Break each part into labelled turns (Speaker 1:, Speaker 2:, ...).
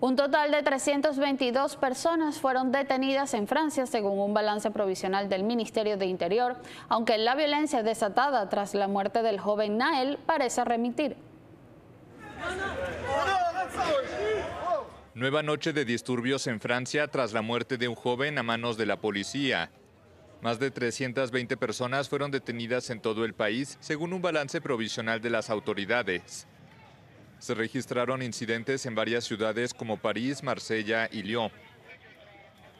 Speaker 1: Un total de 322 personas fueron detenidas en Francia, según un balance provisional del Ministerio de Interior, aunque la violencia desatada tras la muerte del joven Nael parece remitir.
Speaker 2: Nueva noche de disturbios en Francia tras la muerte de un joven a manos de la policía. Más de 320 personas fueron detenidas en todo el país, según un balance provisional de las autoridades. Se registraron incidentes en varias ciudades como París, Marsella y Lyon.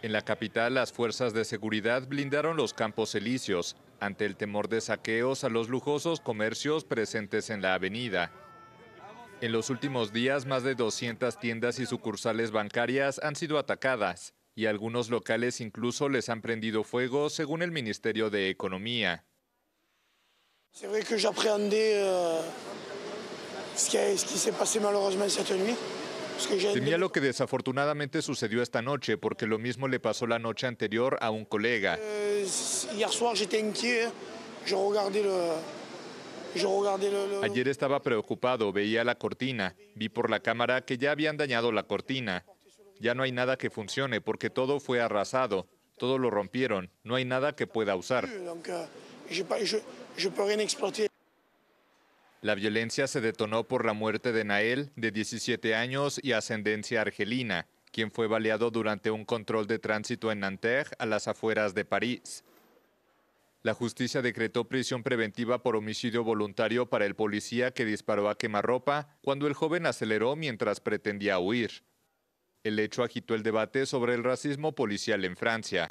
Speaker 2: En la capital, las fuerzas de seguridad blindaron los campos elíseos ante el temor de saqueos a los lujosos comercios presentes en la avenida. En los últimos días, más de 200 tiendas y sucursales bancarias han sido atacadas y algunos locales incluso les han prendido fuego, según el Ministerio de Economía. Tenía lo que desafortunadamente sucedió esta noche, porque lo mismo le pasó la noche anterior a un colega. Ayer estaba preocupado, veía la cortina. Vi por la cámara que ya habían dañado la cortina. Ya no hay nada que funcione porque todo fue arrasado, todo lo rompieron, no hay nada que pueda usar.
Speaker 1: Euh,
Speaker 2: la violencia se detonó por la muerte de Nael, de 17 años y ascendencia argelina, quien fue baleado durante un control de tránsito en Nanterre, a las afueras de París. La justicia decretó prisión preventiva por homicidio voluntario para el policía que disparó a quemarropa cuando el joven aceleró mientras pretendía huir. El hecho agitó el debate sobre el racismo policial en Francia.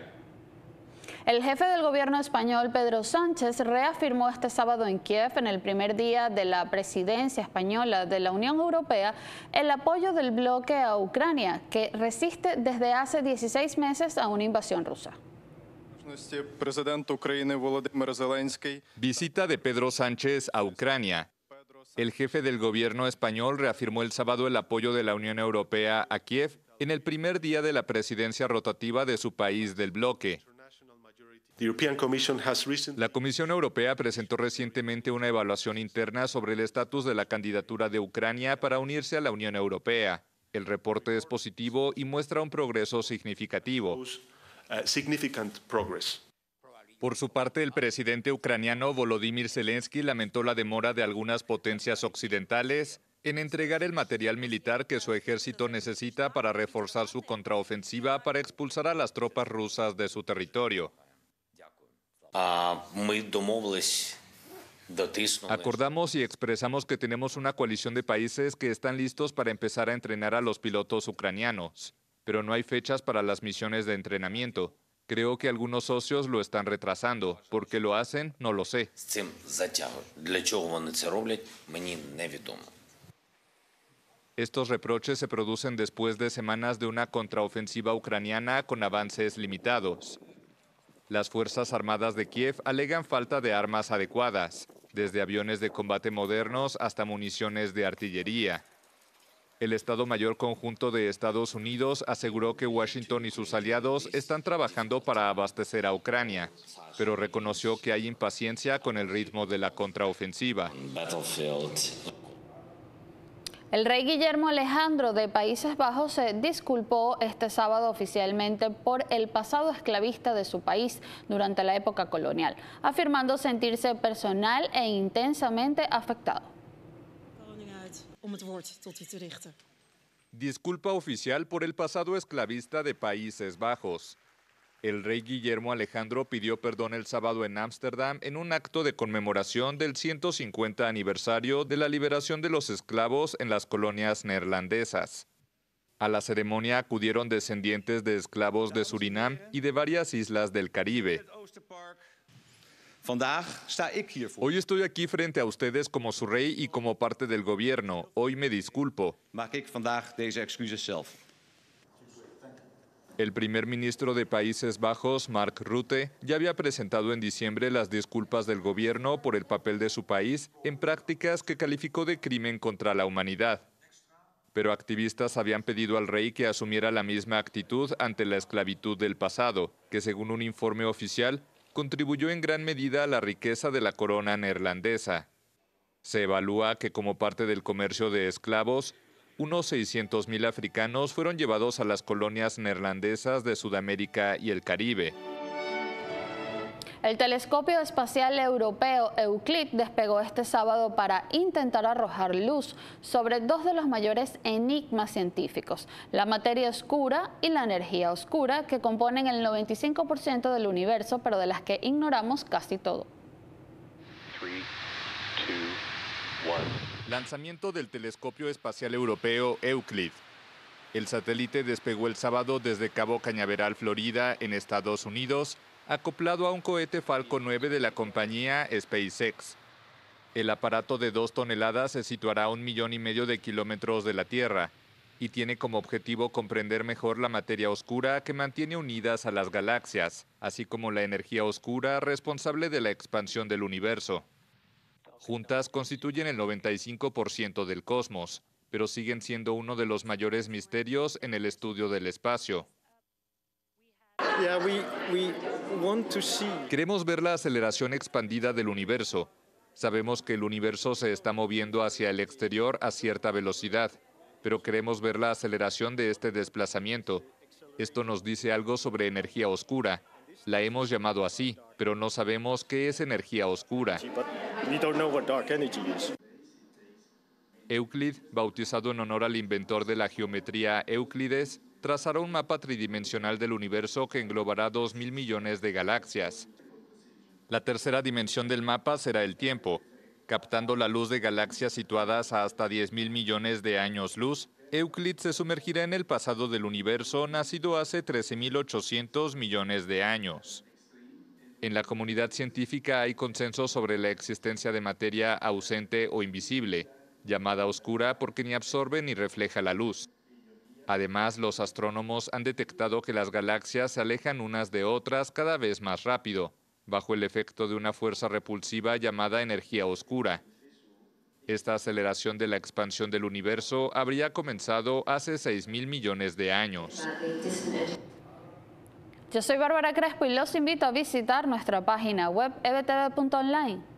Speaker 1: El jefe del gobierno español, Pedro Sánchez, reafirmó este sábado en Kiev, en el primer día de la presidencia española de la Unión Europea, el apoyo del bloque a Ucrania, que resiste desde hace 16 meses a una invasión rusa.
Speaker 2: Visita de Pedro Sánchez a Ucrania. El jefe del gobierno español reafirmó el sábado el apoyo de la Unión Europea a Kiev en el primer día de la presidencia rotativa de su país del bloque. La Comisión Europea presentó recientemente una evaluación interna sobre el estatus de la candidatura de Ucrania para unirse a la Unión Europea. El reporte es positivo y muestra un progreso significativo. Uh, Por su parte, el presidente ucraniano Volodymyr Zelensky lamentó la demora de algunas potencias occidentales en entregar el material militar que su ejército necesita para reforzar su contraofensiva para expulsar a las tropas rusas de su territorio. Ah, Acordamos y expresamos que tenemos una coalición de países que están listos para empezar a entrenar a los pilotos ucranianos, pero no hay fechas para las misiones de entrenamiento. Creo que algunos socios lo están retrasando. ¿Por qué lo hacen? No lo sé. Estos reproches se producen después de semanas de una contraofensiva ucraniana con avances limitados. Las Fuerzas Armadas de Kiev alegan falta de armas adecuadas, desde aviones de combate modernos hasta municiones de artillería. El Estado Mayor Conjunto de Estados Unidos aseguró que Washington y sus aliados están trabajando para abastecer a Ucrania, pero reconoció que hay impaciencia con el ritmo de la contraofensiva.
Speaker 1: El rey Guillermo Alejandro de Países Bajos se disculpó este sábado oficialmente por el pasado esclavista de su país durante la época colonial, afirmando sentirse personal e intensamente afectado.
Speaker 2: Disculpa oficial por el pasado esclavista de Países Bajos. El rey Guillermo Alejandro pidió perdón el sábado en Ámsterdam en un acto de conmemoración del 150 aniversario de la liberación de los esclavos en las colonias neerlandesas. A la ceremonia acudieron descendientes de esclavos de Surinam y de varias islas del Caribe. Hoy estoy aquí frente a ustedes como su rey y como parte del gobierno. Hoy me disculpo. El primer ministro de Países Bajos, Mark Rutte, ya había presentado en diciembre las disculpas del gobierno por el papel de su país en prácticas que calificó de crimen contra la humanidad. Pero activistas habían pedido al rey que asumiera la misma actitud ante la esclavitud del pasado, que según un informe oficial contribuyó en gran medida a la riqueza de la corona neerlandesa. Se evalúa que como parte del comercio de esclavos, unos 600.000 africanos fueron llevados a las colonias neerlandesas de Sudamérica y el Caribe.
Speaker 1: El telescopio espacial europeo Euclid despegó este sábado para intentar arrojar luz sobre dos de los mayores enigmas científicos, la materia oscura y la energía oscura, que componen el 95% del universo, pero de las que ignoramos casi todo.
Speaker 2: Lanzamiento del Telescopio Espacial Europeo Euclid. El satélite despegó el sábado desde Cabo Cañaveral, Florida, en Estados Unidos, acoplado a un cohete Falcon 9 de la compañía SpaceX. El aparato de dos toneladas se situará a un millón y medio de kilómetros de la Tierra y tiene como objetivo comprender mejor la materia oscura que mantiene unidas a las galaxias, así como la energía oscura responsable de la expansión del universo. Juntas constituyen el 95% del cosmos, pero siguen siendo uno de los mayores misterios en el estudio del espacio. Queremos ver la aceleración expandida del universo. Sabemos que el universo se está moviendo hacia el exterior a cierta velocidad, pero queremos ver la aceleración de este desplazamiento. Esto nos dice algo sobre energía oscura. La hemos llamado así, pero no sabemos qué es energía oscura. Euclid, bautizado en honor al inventor de la geometría Euclides, trazará un mapa tridimensional del universo que englobará 2.000 millones de galaxias. La tercera dimensión del mapa será el tiempo. Captando la luz de galaxias situadas a hasta 10.000 millones de años luz, Euclid se sumergirá en el pasado del universo nacido hace 13.800 millones de años. En la comunidad científica hay consenso sobre la existencia de materia ausente o invisible, llamada oscura porque ni absorbe ni refleja la luz. Además, los astrónomos han detectado que las galaxias se alejan unas de otras cada vez más rápido, bajo el efecto de una fuerza repulsiva llamada energía oscura. Esta aceleración de la expansión del universo habría comenzado hace 6 mil millones de años.
Speaker 1: Yo soy Bárbara Crespo y los invito a visitar nuestra página web ebtv.online.